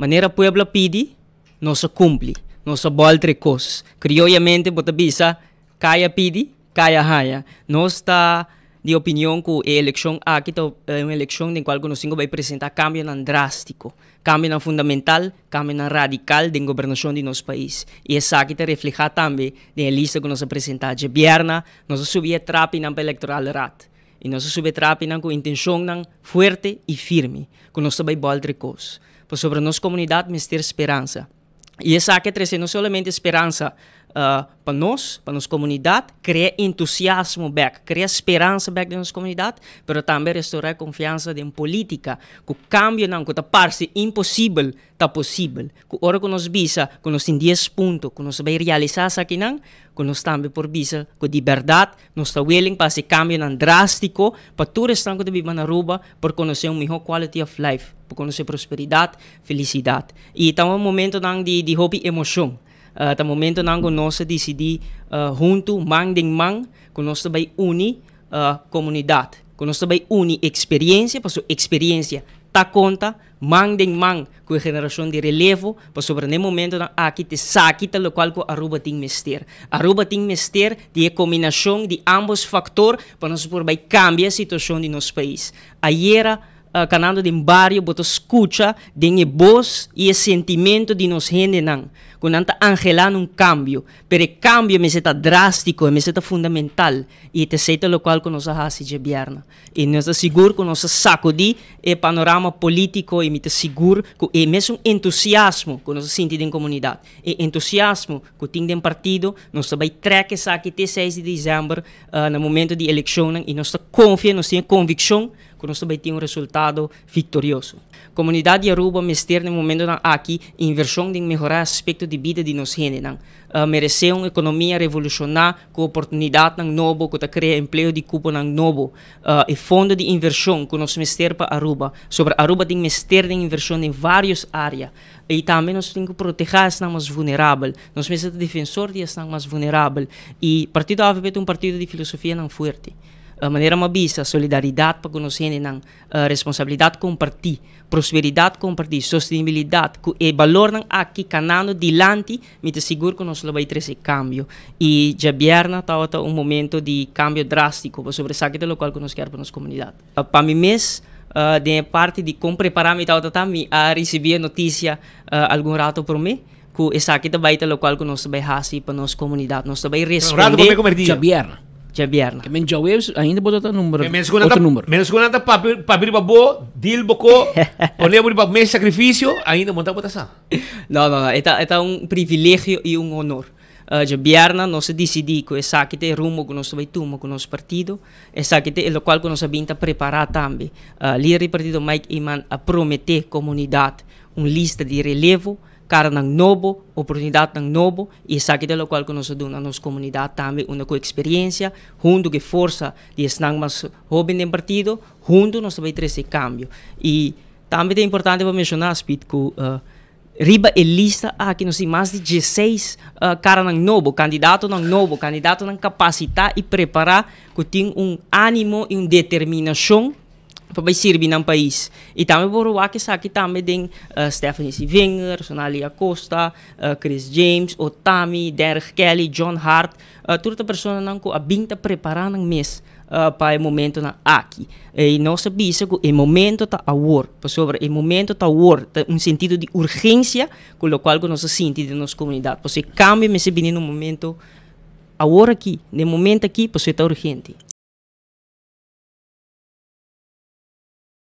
manera pueblo pide, No cumpre, nós bol trecos. Criollamente, botabisa, caia pide, caia haya. No está de opinión que elección aquí eh, una elección en la cual qual o a presentar apresentar cambio drástico, cambio fundamental, cambio radical la gobernación de nuestro país. Y eso te refleja también en la lista que presentamos la viernes. Nosotros subimos a en na electoral rat. Y nos subimos a con com intención fuerte y firme, que se a otras cosas. sobre a nossa comunidade, mas ter esperança. E essa aqui é trazendo não somente esperança uh, para nós, para nossa comunidade, criar entusiasmo back, criar esperança back da nossa comunidade, mas também restaurar confiança em política, que o cambio não, que a parte impossível está possível, que agora hora que nós visa, que nós tem 10 pontos, que nós vai realizar isso aqui não, que nós também por visa, que de verdade nós está willing para esse cambio não drástico, para todos os que vivem na rua, para conhecer uma melhor quality of life, para conhecer prosperidade, felicidade. E então é um momento não, de, de hobby emoção, eh, até ang momento nang kunosa di uh, eh, junto mang ding mang conosco bay uni uh, eh, komunidad. Kunosa bay uni experiencia, paso experiência tá conta em mão com a geração de relevo para sobre ne momento na aqui te saquita lo qual ko aruba ting arroba tem ting mester de combinação de ambos fatores, para nos por vai cambia a situação de nosso país era uh, eh, kanando din barrio boto escucha din e voz e e sentimento di nos gente nan con anta angelando un cambio pero cambio me seta drástico me seta fundamental e te seta lo cual con nosa hasi de bierna y nos está seguro con saco di e panorama político e me te seguro e mesmo entusiasmo con nosa sinti din comunidad e entusiasmo con ting din partido nos está vai treque saque te 6 de dezembro uh, eh, no momento de eleição e nos está confia nos tem convicção quando você vai ter um resultado vitorioso. A comunidade de Aruba me está no momento aqui inversão de melhorar o aspecto de vida de nos gente. Uh, ah, mereceu uma economia revolucionária com oportunidade nang novo, com criar emprego de cupo nang novo. Uh, ah, e fundo de inversão que nós meter para Aruba. Sobre Aruba tem meter de inversão em várias áreas. E também nós temos que proteger as mais vulneráveis. Nós precisamos de defensor de as mais vulneráveis. E o Partido AVP é um partido de filosofia não forte. Eh, maniera mabisa, solidaridad, pagkunusin ng uh, eh, responsabilidad comparti, prosperidad comparti, sostenibilidad, ku, e valor ng aki kanano dilanti, mitasiguro ko nos labay tres e cambio. E jabier na tawata un momento di cambio drastico, sobre sakit lo cual nos quer nos comunidad. Uh, eh, pamimes, uh, de parte di compre parami tawata mi a recibir noticia uh, algún rato per me, che esakita baita lo cual nos bay hasi pa nos comunidad, nos bay responder. Rato por me comer día. Jabier. Xavierna. Que men jawebs ainda botou outro número. Menos que nada, número. Menos que nada para abrir babo, dil bocó, poner para meu sacrifício, ainda montar votação. Não, não, não. É um privilégio e um honor. Uh, eh, Xavierna, nós decidimos que essa que tem rumo que nós vai tomar com o nosso partido, essa que tem, o qual nós vamos preparar também. Uh, eh, líder do partido Mike Iman a prometer comunidade uma lista de relevo, cara ng nobo, oportunidade ng nobo, isa de lo qual nós damos a nos comunidade também uma co experiência junto que força de estar más joven en partido, junto nós nos ter esse cambio. E também é importante para mencionar, Speed, que uh, Riba Elista, aqui ah, nós temos mais de 16 uh, cara ng novo, candidato ng novo, candidato ng capacitar e preparar que tem um ânimo e uma determinação para pabaisirbi no país. Itami buruwaki sa kitami ding uh, Stephanie Sivinger, Sonalia Costa, uh, Chris James, Otami, Derek Kelly, John Hart, uh, ah, as tá pessoas nang ko abinta tá prepara ng mes uh, ah, para o momento na aqui. E nós sabemos que o momento está a war, sobre o momento está a war, tá um sentido de urgência com o qual nós sentimos de nossa comunidade. Você cambia, mas se no momento, a hora aqui, no momento aqui, você está urgente.